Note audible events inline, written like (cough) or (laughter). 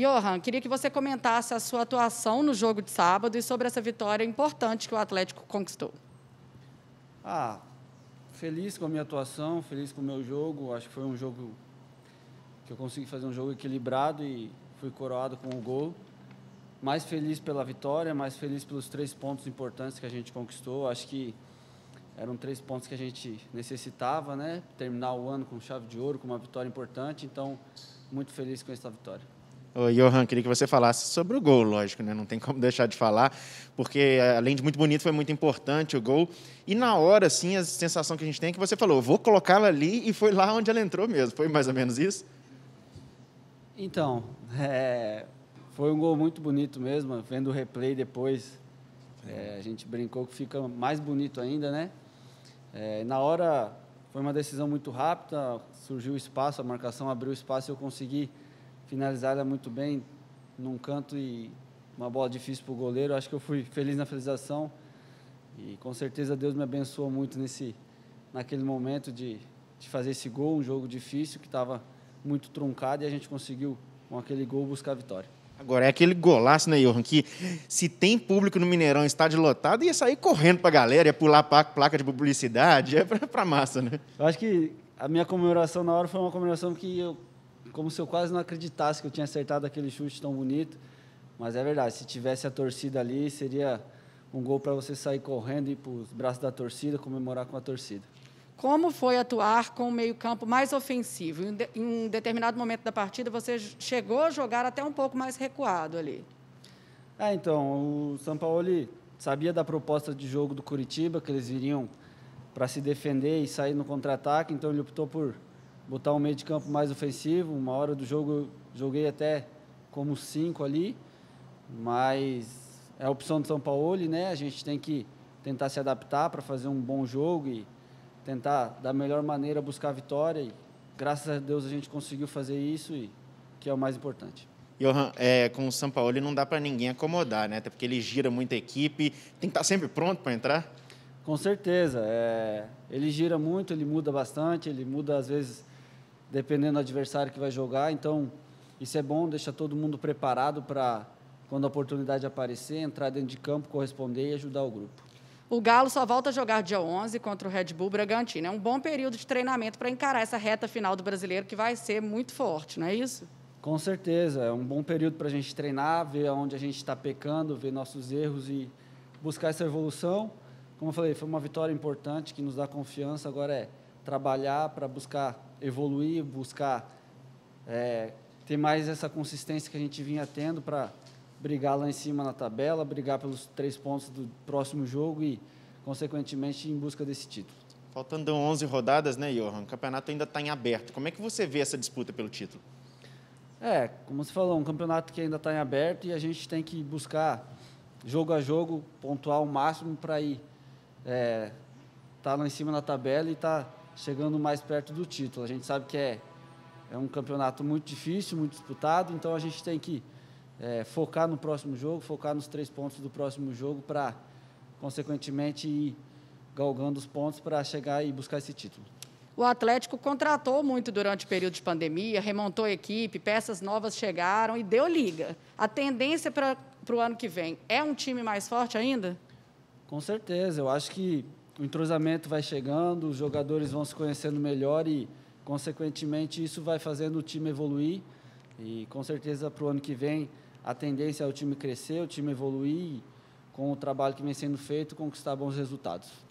Johan, queria que você comentasse a sua atuação no jogo de sábado e sobre essa vitória importante que o Atlético conquistou. Ah, feliz com a minha atuação, feliz com o meu jogo. Acho que foi um jogo que eu consegui fazer um jogo equilibrado e fui coroado com o gol. Mais feliz pela vitória, mais feliz pelos três pontos importantes que a gente conquistou. Acho que eram três pontos que a gente necessitava, né? Terminar o ano com chave de ouro, com uma vitória importante. Então, muito feliz com essa vitória o Johan, queria que você falasse sobre o gol, lógico, né? não tem como (laughs) deixar de falar, porque além de muito bonito, foi muito importante o gol. E na hora, sim, a sensação que a gente tem é que você falou, vou colocá-la ali e foi lá onde ela entrou mesmo. Foi mais ou menos isso? Então, (laughs) é, foi um gol muito bonito mesmo, vendo o replay depois. É, a gente brincou que fica mais bonito ainda, né? É, na hora foi uma decisão muito rápida, surgiu o espaço, a marcação abriu o espaço e eu consegui finalizada muito bem num canto e uma bola difícil para o goleiro. Acho que eu fui feliz na finalização e com certeza Deus me abençoou muito nesse, naquele momento de, de fazer esse gol, um jogo difícil que estava muito truncado e a gente conseguiu com aquele gol buscar a vitória. Agora, é aquele golaço, né, Johan, que se tem público no Mineirão, estádio lotado, ia sair correndo para a galera, ia pular placa de publicidade, (laughs) é para massa, né? Eu acho que a minha comemoração na hora foi uma comemoração que eu como se eu quase não acreditasse que eu tinha acertado aquele chute tão bonito. Mas é verdade, se tivesse a torcida ali, seria um gol para você sair correndo e ir para os braços da torcida, comemorar com a torcida. Como foi atuar com o meio-campo mais ofensivo? Em, um determinado momento da partida, você chegou a jogar até um pouco mais recuado ali. É, então, o São Paulo sabia da proposta de jogo do Curitiba, que eles viriam para se defender e sair no contra-ataque, então ele optou por botar um meio de campo mais ofensivo. Uma hora do jogo joguei até como cinco ali, mas é a opção do São Paulo, né? A gente tem que tentar se adaptar para fazer um bom jogo e tentar da melhor maneira buscar a vitória. E graças a Deus a gente conseguiu fazer isso e que é o mais importante. Johan, é, com o São Paulo não dá para ninguém acomodar, né? Até porque ele gira muita equipe, tem que estar tá sempre pronto para entrar. Com certeza, é, ele gira muito, ele muda bastante, ele muda às vezes dependendo do adversário que vai jogar. Então, isso é bom, deixa todo mundo preparado para, quando a oportunidade aparecer, entrar dentro de campo, corresponder e ajudar o grupo. O Galo só volta a jogar dia 11 contra o Red Bull Bragantino. É um bom período de treinamento para encarar essa reta final do brasileiro, que vai ser muito forte, não é isso? Com certeza. É um bom período para a gente treinar, ver onde a gente está pecando, ver nossos erros e buscar essa evolução. Como eu falei, foi uma vitória importante que nos dá confiança. Agora é trabalhar para buscar evoluir, buscar é, ter mais essa consistência que a gente vinha tendo para brigar lá em cima na tabela, brigar pelos três pontos do próximo jogo e, consequentemente, em busca desse título. Faltando 11 rodadas, né, Johan? O campeonato ainda está em aberto. Como é que você vê essa disputa pelo título? É, como você falou, um campeonato que ainda está em aberto e a gente tem que buscar, jogo a jogo, pontuar o máximo para ir. É, tá lá em cima na tabela e tá chegando mais perto do título. A gente sabe que é, é um campeonato muito difícil, muito disputado, então a gente tem que é, focar no próximo jogo, focar nos três pontos do próximo jogo para, consequentemente, ir galgando os pontos para chegar e buscar esse título. O Atlético contratou muito durante o período de pandemia, remontou a equipe, peças novas chegaram e deu liga. A tendência para o ano que vem é um time mais forte ainda? Com certeza. Eu acho que o entrosamento vai chegando, os jogadores vão se conhecendo melhor e, consequentemente, isso vai fazendo o time evoluir. E com certeza para o ano que vem a tendência é o time crescer, o time evoluir, e, com o trabalho que vem sendo feito, conquistar bons resultados.